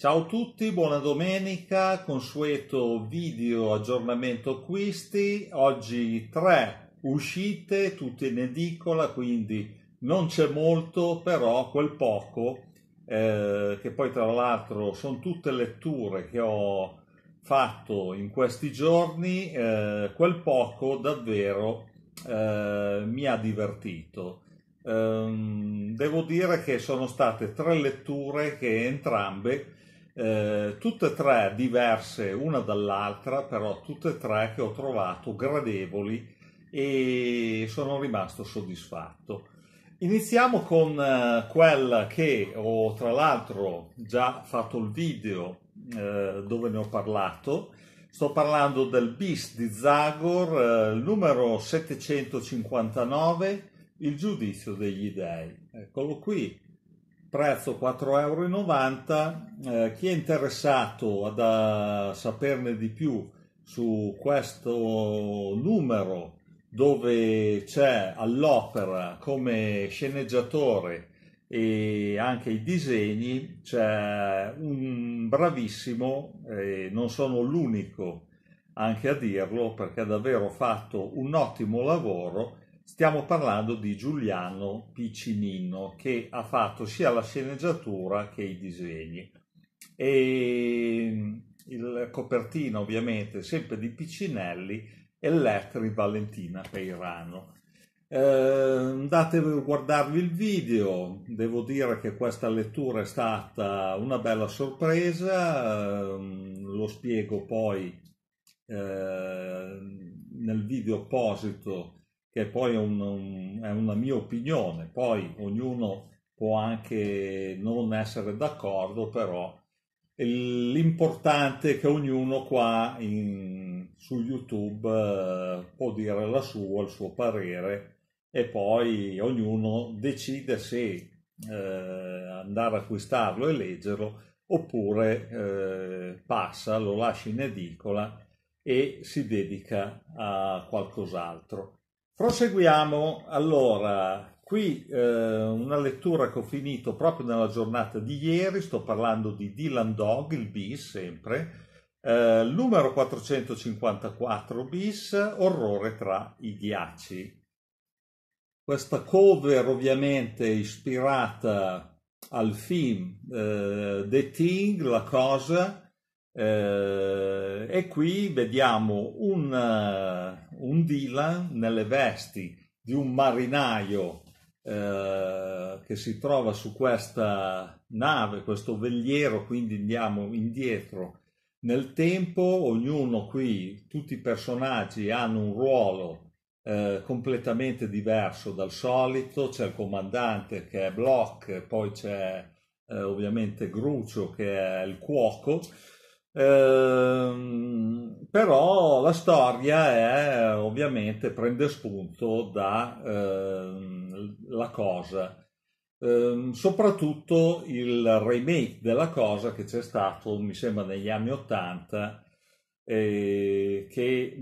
Ciao a tutti, buona domenica, consueto video aggiornamento acquisti, oggi tre uscite, tutte in edicola, quindi non c'è molto, però quel poco, eh, che poi tra l'altro sono tutte letture che ho fatto in questi giorni, eh, quel poco davvero eh, mi ha divertito ehm, devo dire che sono state tre letture che entrambe eh, tutte e tre diverse una dall'altra, però tutte e tre che ho trovato gradevoli e sono rimasto soddisfatto. Iniziamo con eh, quella che ho tra l'altro già fatto il video eh, dove ne ho parlato. Sto parlando del bis di Zagor, eh, numero 759, il giudizio degli dei. Eccolo qui, prezzo 4,90 euro. Eh, chi è interessato ad, a eh, saperne di più su questo numero dove c'è all'opera come sceneggiatore e anche i disegni c'è un bravissimo eh, non sono l'unico anche a dirlo perché ha davvero fatto un ottimo lavoro Stiamo parlando di Giuliano Piccinino che ha fatto sia la sceneggiatura che i disegni. E mm, il copertina ovviamente sempre di Piccinelli e lettri Valentina Peirano. Eh, andate a guardarvi il video, devo dire che questa lettura è stata una bella sorpresa, eh, lo spiego poi eh, nel video apposito che poi è, un, un, è una mia opinione, poi ognuno può anche non essere d'accordo, però l'importante è che ognuno qua in, su YouTube eh, può dire la sua, il suo parere e poi ognuno decide se eh, andare a acquistarlo e leggerlo oppure eh, passa, lo lascia in edicola e si dedica a qualcos'altro. Proseguiamo allora, qui eh, una lettura che ho finito proprio nella giornata di ieri, sto parlando di Dylan Dog, il bis sempre, eh, numero 454 bis, Orrore tra i ghiacci. Questa cover ovviamente è ispirata al film eh, The Thing, La Cosa, eh, e qui vediamo un, eh, un, Dylan nelle vesti di un marinaio eh, che si trova su questa nave, questo vegliero, quindi andiamo indietro nel tempo, ognuno qui, tutti i personaggi hanno un ruolo eh, completamente diverso dal solito, c'è il comandante che è Block, poi c'è eh, ovviamente Grucio che è il cuoco, Ehm, però la storia è ovviamente prende spunto dalla ehm, cosa. Ehm, soprattutto il remake della cosa che c'è stato, mi sembra, negli anni 80 eh, che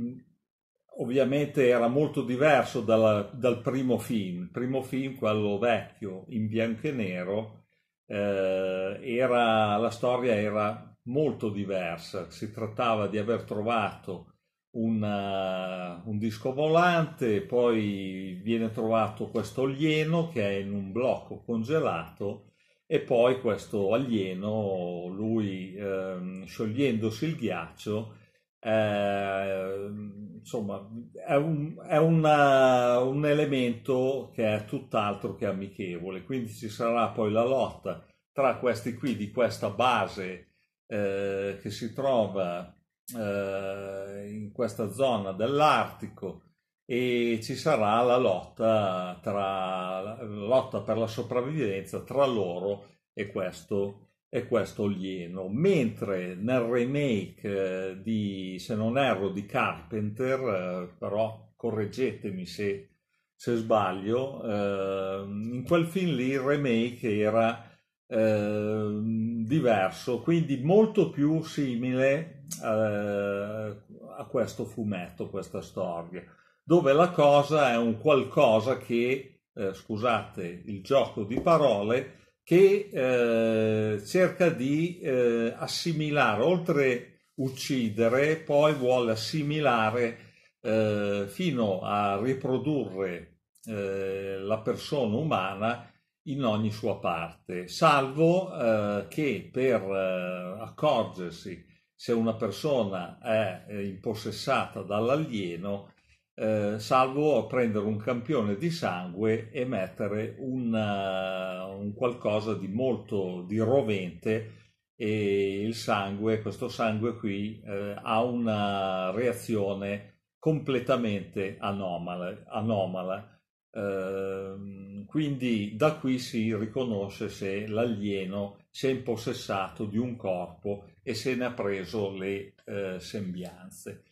ovviamente era molto diverso dal, dal, primo film. Il primo film, quello vecchio, in bianco e nero, eh, era, la storia era molto diversa. Si trattava di aver trovato una, eh, un disco volante, poi viene trovato questo alieno che è in un blocco congelato e poi questo alieno, lui eh, sciogliendosi il ghiaccio, eh, insomma è, un, è una, eh, un elemento che è tutt'altro che amichevole, quindi ci sarà poi la lotta tra questi qui di questa base eh, che si trova eh, in questa zona dell'Artico e ci sarà la lotta, tra, la lotta per la sopravvivenza tra loro e questo, e questo alieno. Mentre nel remake eh, di, se non erro, di Carpenter, eh, però correggetemi se, se sbaglio, in quel film lì il remake era Ehm, diverso, quindi molto più simile eh, a questo fumetto, questa storia, dove la cosa è un qualcosa che, eh, scusate il gioco di parole, che eh, cerca di eh, assimilare, oltre uccidere, poi vuole assimilare eh, fino a riprodurre la persona umana in ogni sua parte, salvo eh, che per eh, accorgersi se una persona è eh, impossessata dall'alieno, eh, salvo prendere un campione di sangue e mettere un, uh, un qualcosa di molto di rovente e il sangue, questo sangue qui, ha una reazione completamente anomala, anomala Ehm, quindi da qui si riconosce se l'alieno si è impossessato di un corpo e se ne ha preso le eh, sembianze.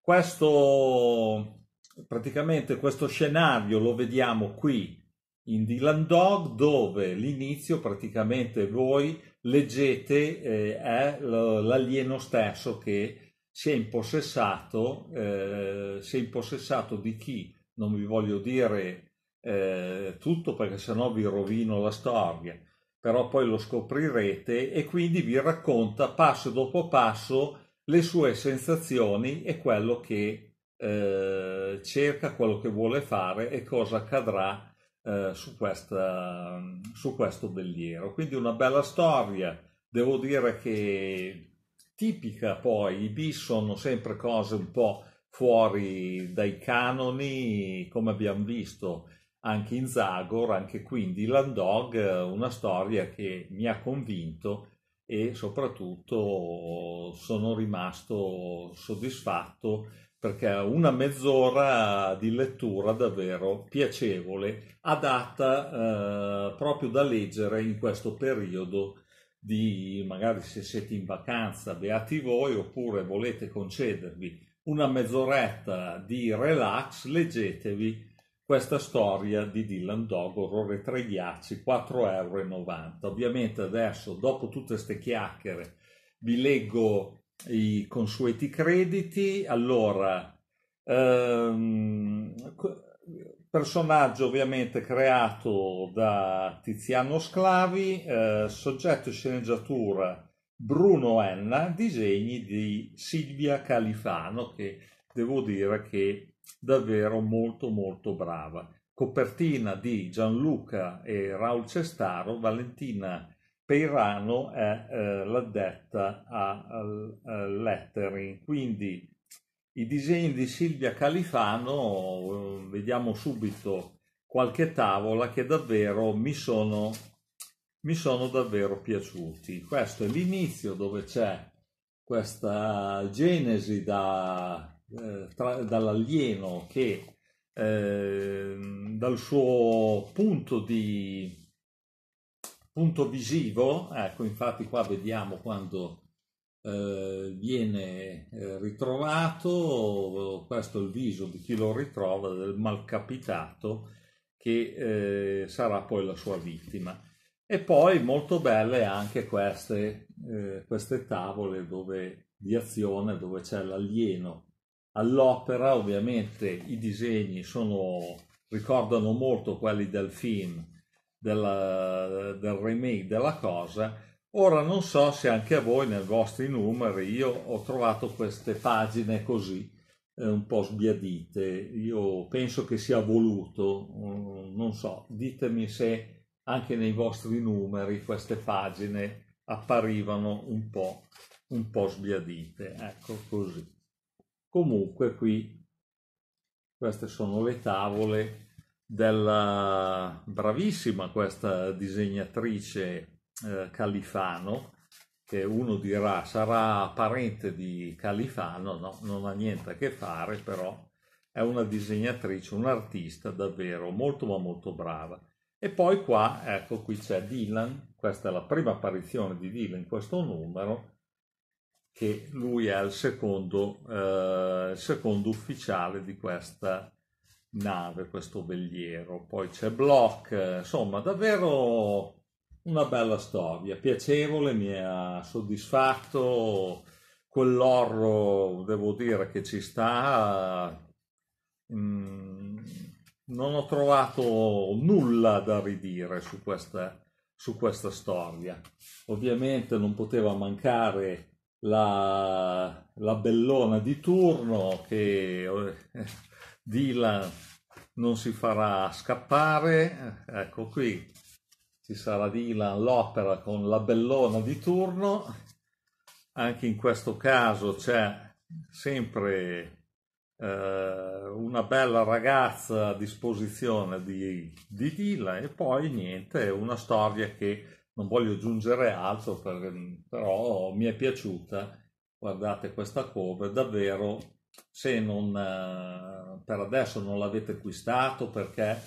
Questo, praticamente questo scenario lo vediamo qui in Dylan Dog dove l'inizio praticamente voi leggete eh, è l'alieno stesso che si è impossessato, eh, si è impossessato di chi? non vi voglio dire eh, tutto perché sennò vi rovino la storia, però poi lo scoprirete e quindi vi racconta passo dopo passo le sue sensazioni e quello che eh, cerca, quello che vuole fare e cosa accadrà eh, su, questa, su questo belliero. Quindi una bella storia, devo dire che tipica poi, i bis sono sempre cose un po' fuori dai canoni, come abbiamo visto anche in Zagor, anche qui in Dylan Dog, una storia che mi ha convinto e soprattutto sono rimasto soddisfatto perché una mezz'ora di lettura davvero piacevole, adatta eh, proprio da leggere in questo periodo di magari se siete in vacanza, beati voi, oppure volete concedervi una mezz'oretta di relax, leggetevi questa storia di Dylan Dog, Orrore tra i ghiacci, 4,90 euro. Ovviamente adesso, dopo tutte queste chiacchiere, vi leggo i consueti crediti. Allora, ehm, personaggio ovviamente creato da Tiziano Sclavi, eh, soggetto e sceneggiatura Bruno Enna, disegni di Silvia Califano, che devo dire che davvero molto molto brava. Copertina di Gianluca e Raul Cestaro, Valentina Peirano è eh, l'addetta a, a, a lettering, quindi i disegni di Silvia Califano, eh, vediamo subito qualche tavola che davvero mi sono mi sono davvero piaciuti. Questo è l'inizio dove c'è questa genesi da, eh, tra, dall'alieno che eh, dal suo punto di punto visivo, ecco infatti qua vediamo quando eh, viene eh, ritrovato, questo è il viso di chi lo ritrova, del malcapitato che eh, sarà poi la sua vittima. E poi molto belle anche queste, eh, queste tavole dove, di azione dove c'è l'alieno all'opera, ovviamente i disegni sono, ricordano molto quelli del film, della, del remake della cosa. Ora non so se anche a voi nei vostri numeri io ho trovato queste pagine così eh, un po' sbiadite, io penso che sia voluto, mm, non so, ditemi se anche nei vostri numeri queste pagine apparivano un po', un po sbiadite, ecco così. Comunque qui queste sono le tavole della bravissima questa disegnatrice eh, Califano, che uno dirà sarà parente di Califano, no, non ha niente a che fare, però è una disegnatrice, un'artista davvero molto ma molto brava. E poi qua, ecco, qui c'è Dylan, questa è la prima apparizione di Dylan in questo numero, che lui è il secondo, eh, secondo ufficiale di questa nave, questo veliero. Poi c'è Block, eh, insomma, davvero una bella storia, piacevole, mi ha soddisfatto quell'orro, devo dire che ci sta. Mm, non ho trovato nulla da ridire su questa, su questa storia. Ovviamente non poteva mancare la, la bellona di turno che eh, Dylan non si farà scappare. Ecco qui ci sarà Dylan l'opera con la bellona di turno. Anche in questo caso c'è sempre eh, una bella ragazza a disposizione di, di Dylan e poi niente, una storia che non voglio aggiungere altro, per, però mi è piaciuta. Guardate questa cover, davvero, se non, eh, per adesso non l'avete acquistato perché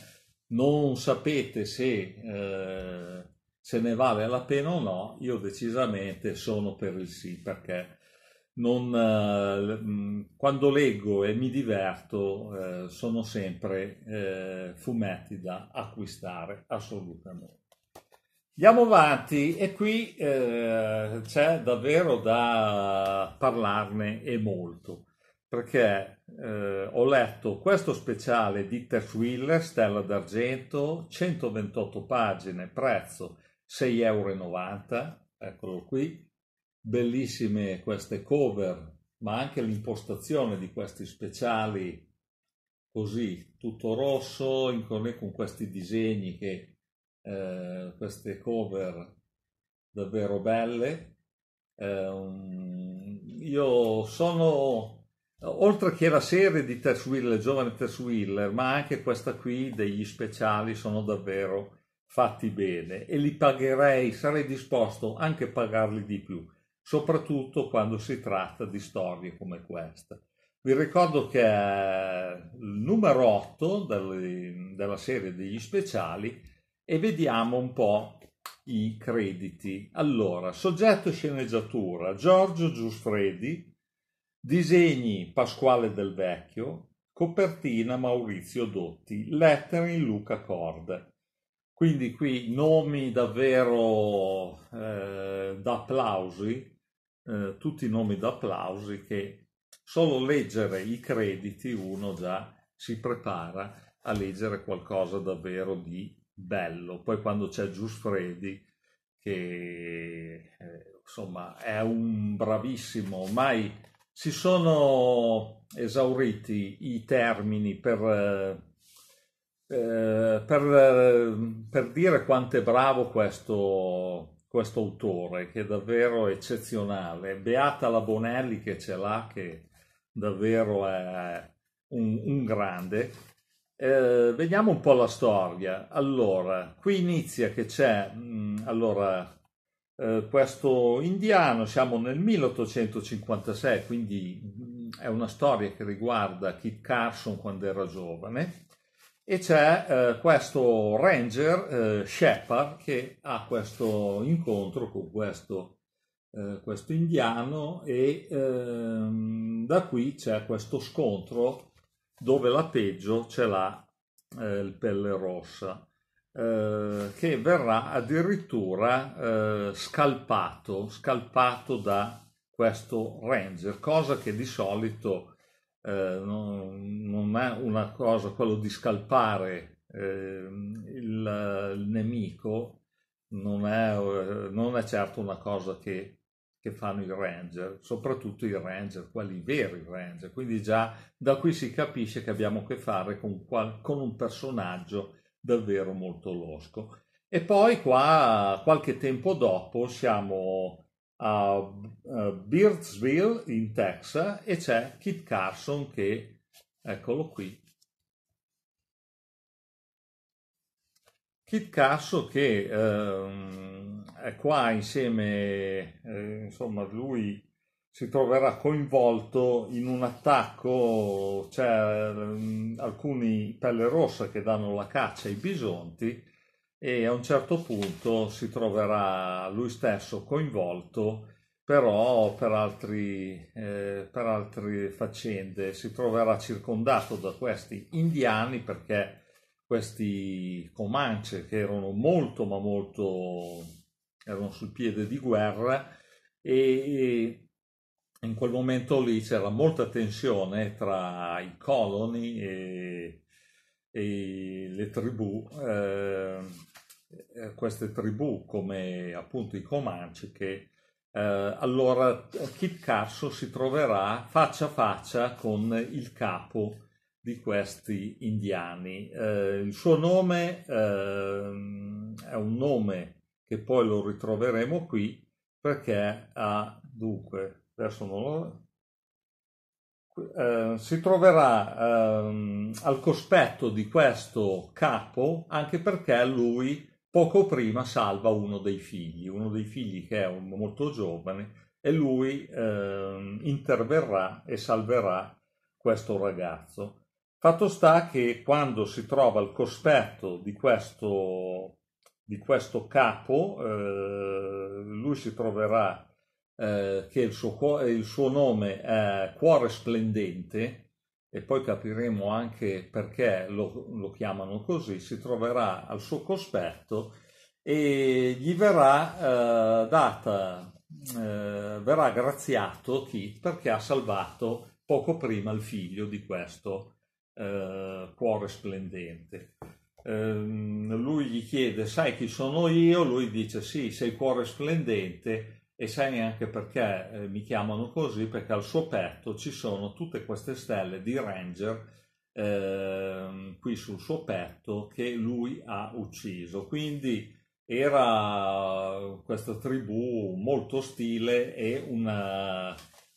non sapete se, eh, se ne vale la pena o no, io decisamente sono per il sì perché non, eh, mm, quando leggo e mi diverto eh, sono sempre eh, fumetti da acquistare assolutamente. Andiamo avanti e qui eh, c'è davvero da parlarne e molto perché eh, ho letto questo speciale di Tertwiller Stella d'Argento 128 pagine prezzo 6,90 euro eccolo qui bellissime queste cover, ma anche l'impostazione di questi speciali così, tutto rosso, in, con questi disegni che eh, queste cover davvero belle. Eh, io sono oltre che la serie di Tess Wheeler, giovane Tess Wheeler, ma anche questa qui degli speciali sono davvero fatti bene e li pagherei, sarei disposto anche a pagarli di più soprattutto quando si tratta di storie come questa. Vi ricordo che il numero 8 della serie degli speciali e vediamo un po' i crediti. Allora, soggetto e sceneggiatura Giorgio Giuffredi, disegni Pasquale Del Vecchio, copertina Maurizio Dotti, lettere letteri Luca Corde. Quindi qui nomi davvero eh, da applausi eh, tutti i nomi d'applausi che solo leggere i crediti uno già si prepara a leggere qualcosa davvero di bello. Poi quando c'è Giusfredi, che eh, insomma è un bravissimo, ormai si sono esauriti i termini per... eh, eh per, eh, per, dire quanto è bravo questo questo autore che è davvero eccezionale. Beata la Bonelli che ce l'ha, che davvero è un, un grande. Eh, vediamo un po' la storia. Allora, qui inizia che c'è mh, mm, allora, eh, questo indiano, siamo nel 1856, quindi mh, mm, è una storia che riguarda Kit Carson quando era giovane e c'è eh, questo ranger eh, Shepard che ha questo incontro con questo, eh, questo indiano e ehm, da qui c'è questo scontro dove la peggio ce l'ha eh, il pelle rossa eh, che verrà addirittura eh, scalpato, scalpato da questo ranger, cosa che di solito eh, non, non, è una cosa quello di scalpare eh, il, il, nemico, non è, eh, non è, certo una cosa che, che fanno i ranger, soprattutto i ranger, quelli veri ranger. Quindi già da qui si capisce che abbiamo a che fare con, con un personaggio davvero molto losco. E poi qua, qualche tempo dopo, siamo a Birdsville in Texas e c'è Kit Carson che, eccolo qui, Kit Carson che ehm, è qua insieme, eh, insomma lui si troverà coinvolto in un attacco, cioè ehm, alcuni pelle rossa che danno la caccia ai bisonti e a un certo punto si troverà lui stesso coinvolto però per, altri, eh, per altre faccende si troverà circondato da questi indiani perché questi Comanche che erano molto ma molto erano sul piede di guerra e in quel momento lì c'era molta tensione tra i coloni e e le tribù, ehm, eh, queste tribù come appunto i Comanci che eh, allora Kit Carso si troverà faccia a faccia con il capo di questi indiani. Eh, il suo nome ehm, è un nome che poi lo ritroveremo qui perché ha dunque, adesso non lo eh, si troverà ehm, al cospetto di questo capo anche perché lui poco prima salva uno dei figli, uno dei figli che è un, molto giovane e lui ehm, interverrà e salverà questo ragazzo. Fatto sta che quando si trova al cospetto di questo, di questo capo, eh, lui si troverà eh, che il suo, cuore, il suo nome è Cuore Splendente, e poi capiremo anche perché lo, lo chiamano così, si troverà al suo cospetto e gli verrà eh, data, eh, verrà graziato Kit perché ha salvato poco prima il figlio di questo eh, cuore splendente. Ehm, lui gli chiede, sai chi sono io? Lui dice, sì, sei cuore splendente, e sai neanche perché eh, mi chiamano così, perché al suo petto ci sono tutte queste stelle di Ranger eh, qui sul suo petto che lui ha ucciso. Quindi era questa tribù molto ostile e una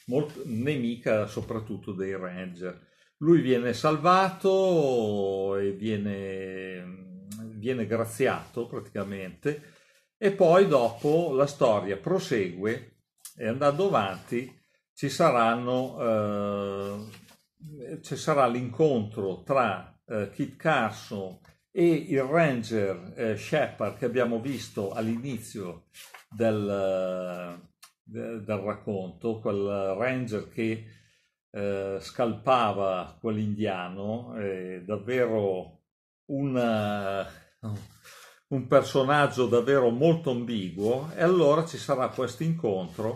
molto, nemica soprattutto dei Ranger. Lui viene salvato e viene, viene graziato praticamente e poi dopo la storia prosegue e andando avanti ci, saranno, eh, ci sarà l'incontro tra eh, Kit Carson e il ranger eh, Shepard che abbiamo visto all'inizio del, eh, del, racconto, quel ranger che eh, scalpava quell'indiano, eh, davvero un eh, un personaggio davvero molto ambiguo e allora ci sarà questo incontro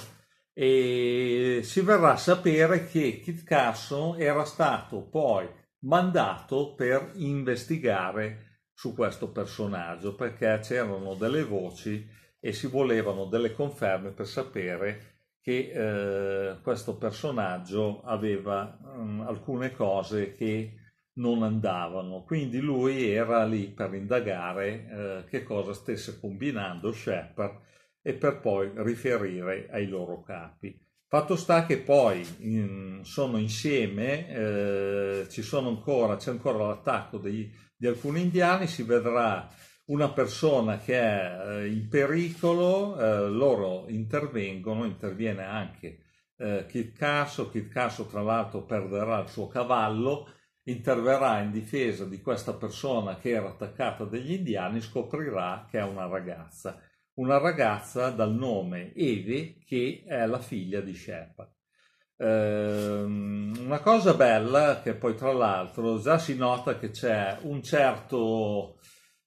e si verrà a sapere che Kit Carson era stato poi mandato per investigare su questo personaggio perché c'erano delle voci e si volevano delle conferme per sapere che eh, questo personaggio aveva mh, mm, alcune cose che non andavano. Quindi lui era lì per indagare eh, che cosa stesse combinando Shepard e per poi riferire ai loro capi. Fatto sta che poi in, sono insieme, eh, ancora, c'è ancora l'attacco dei, di alcuni indiani, si vedrà una persona che è eh, in pericolo, eh, loro intervengono, interviene anche eh, Kit Casso, Kit Casso tra l'altro perderà il suo cavallo, interverrà in difesa di questa persona che era attaccata dagli indiani, scoprirà che è una ragazza, una ragazza dal nome Eve che è la figlia di Shepard. Ehm, una cosa bella che poi tra l'altro già si nota che c'è un certo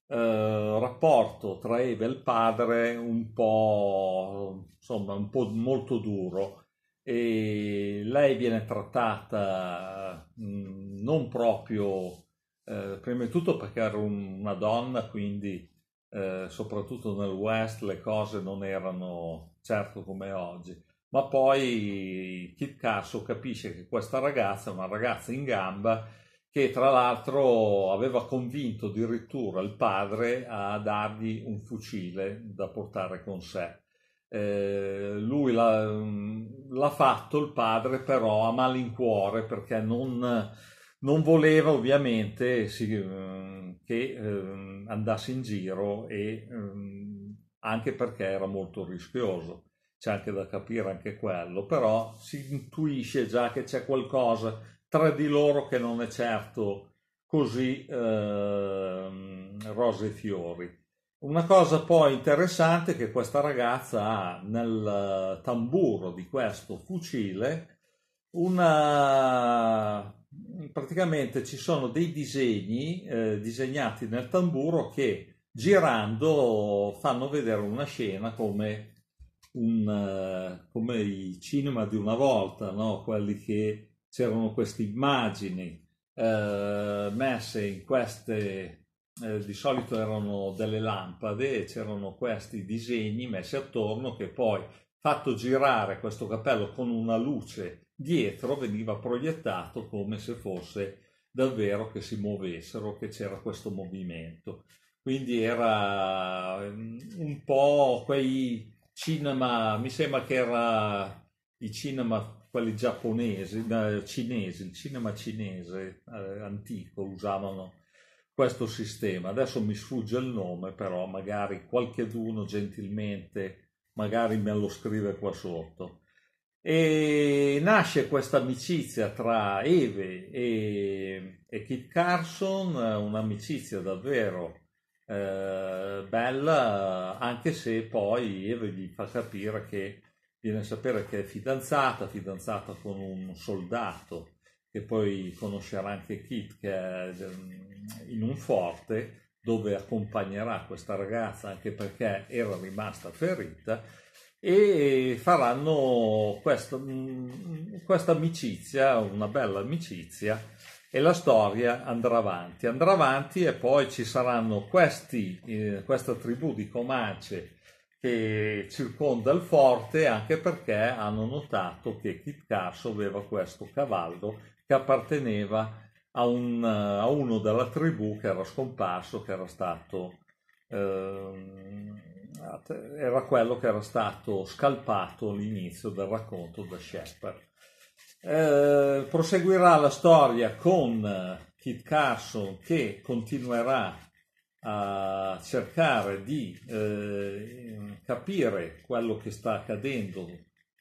eh, rapporto tra Eve e il padre un po' insomma un po' molto duro e lei viene trattata non proprio, eh, prima di tutto perché era un, una donna, quindi eh, soprattutto nel West le cose non erano certo come oggi, ma poi Kit Casso capisce che questa ragazza è una ragazza in gamba che tra l'altro aveva convinto addirittura il padre a dargli un fucile da portare con sé eh, lui l'ha, mm, l'ha, fatto il padre però a malincuore perché non, non voleva ovviamente sì, mm, che eh, andasse in giro e eh, anche perché era molto rischioso c'è anche da capire anche quello però si intuisce già che c'è qualcosa tra di loro che non è certo così ehm, rose e fiori una cosa poi interessante è che questa ragazza ha nel eh, tamburo di questo fucile una... praticamente ci sono dei disegni eh, disegnati nel tamburo che girando fanno vedere una scena come, un, eh, come i cinema di una volta, no? quelli che c'erano queste immagini uh, messe in queste eh, di solito erano delle lampade e c'erano questi disegni messi attorno che poi fatto girare questo cappello con una luce dietro veniva proiettato come se fosse davvero che si muovessero, che c'era questo movimento. Quindi era mm, un po' quei cinema, mi sembra che era i cinema quelli giapponesi, cinesi, il cinema cinese eh, antico usavano questo sistema. Adesso mi sfugge il nome, però magari qualcheduno gentilmente magari me lo scrive qua sotto. E nasce questa amicizia tra Eve e, e Kit Carson, un'amicizia davvero eh, bella, anche se poi Eve gli fa capire che viene a sapere che è fidanzata, fidanzata con un soldato che poi conoscerà anche Kit, che è ehm, in un forte dove accompagnerà questa ragazza anche perché era rimasta ferita e faranno mm, questa, amicizia, una bella amicizia e la storia andrà avanti. Andrà avanti e poi ci saranno questi, eh, questa tribù di Comace che circonda il forte anche perché hanno notato che Kit Carso aveva questo cavallo che apparteneva a, un, a, uno della tribù che era scomparso, che era stato eh, era quello che era stato scalpato all'inizio del racconto da Shepard. Eh, proseguirà la storia con Kit Carson che continuerà a cercare di eh, capire quello che sta accadendo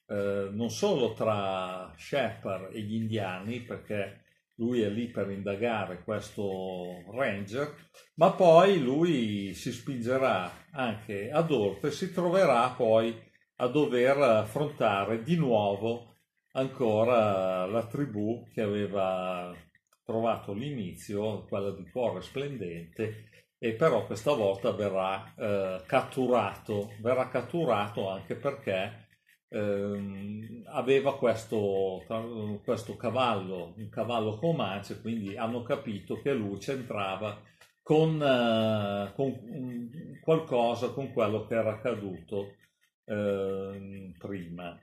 eh, non solo tra Shepard e gli indiani, perché lui è lì per indagare questo ranger, ma poi lui si spingerà anche ad Orte e si troverà poi a dover affrontare di nuovo ancora la tribù che aveva trovato l'inizio, quella di cuore splendente, e però questa volta verrà eh, catturato, verrà catturato anche perché eh, aveva questo, questo, cavallo, un cavallo comace, quindi hanno capito che lui c'entrava con, eh, con qualcosa, con quello che era accaduto eh, prima.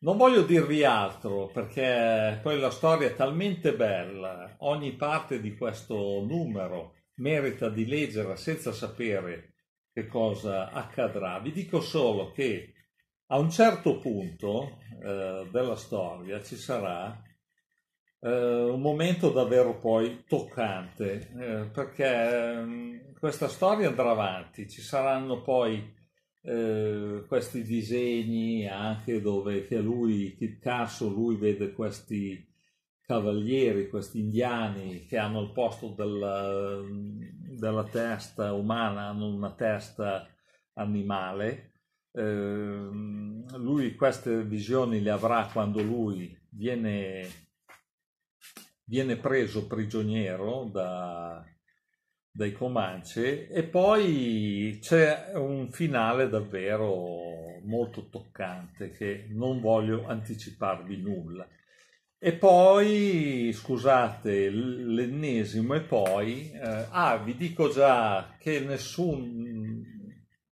Non voglio dirvi altro perché poi la storia è talmente bella, ogni parte di questo numero merita di leggerla senza sapere che cosa accadrà. Vi dico solo che a un certo punto eh, della storia ci sarà eh, un momento davvero poi toccante, eh, perché mm, questa storia andrà avanti, ci saranno poi eh, questi disegni anche dove che lui, Kit Casso, lui vede questi cavalieri, questi indiani che hanno al posto della, della testa umana, hanno una testa animale Ehm, lui queste visioni le avrà quando lui viene, viene preso prigioniero da, dai Comanche e poi c'è un finale davvero molto toccante che non voglio anticiparvi nulla. E poi, scusate, l'ennesimo e poi, eh, ah, vi dico già che nessun,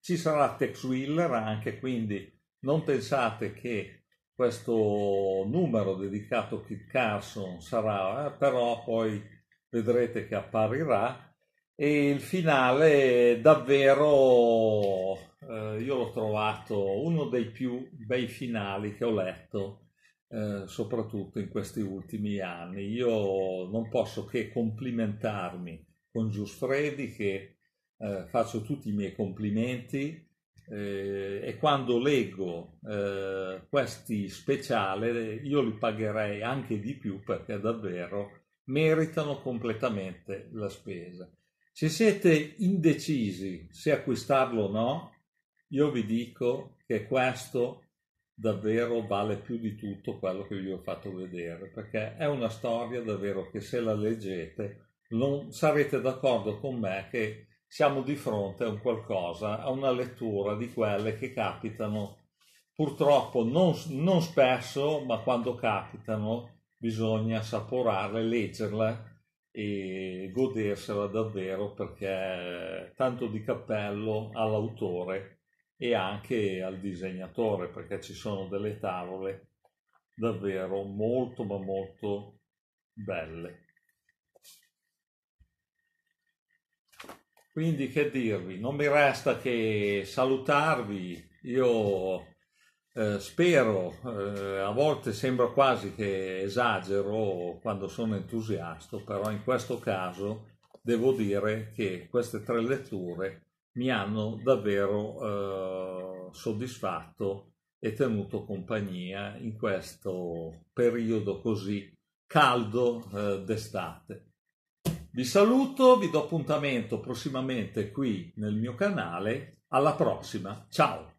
ci sarà Tex Wheeler anche, quindi non pensate che questo numero dedicato a Kit Carson sarà, eh, però poi vedrete che apparirà e il finale davvero eh, io l'ho trovato uno dei più bei finali che ho letto eh, soprattutto in questi ultimi anni. Io non posso che complimentarmi con Giusfredi che eh, faccio tutti i miei complimenti eh, e quando leggo eh, questi speciali io li pagherei anche di più perché davvero meritano completamente la spesa. Se siete indecisi se acquistarlo o no, io vi dico che questo davvero vale più di tutto quello che vi ho fatto vedere, perché è una storia davvero che se la leggete non sarete d'accordo con me che siamo di fronte a un qualcosa, a una lettura di quelle che capitano purtroppo non, non spesso, ma quando capitano bisogna assaporarle, leggerle e godersela davvero perché tanto di cappello all'autore e anche al disegnatore perché ci sono delle tavole davvero molto ma molto belle. Quindi che dirvi, non mi resta che salutarvi, io eh, spero, eh, a volte sembra quasi che esagero quando sono entusiasta, però in questo caso devo dire che queste tre letture mi hanno davvero eh, soddisfatto e tenuto compagnia in questo periodo così caldo eh, d'estate. Vi saluto, vi do appuntamento prossimamente qui nel mio canale. Alla prossima, ciao!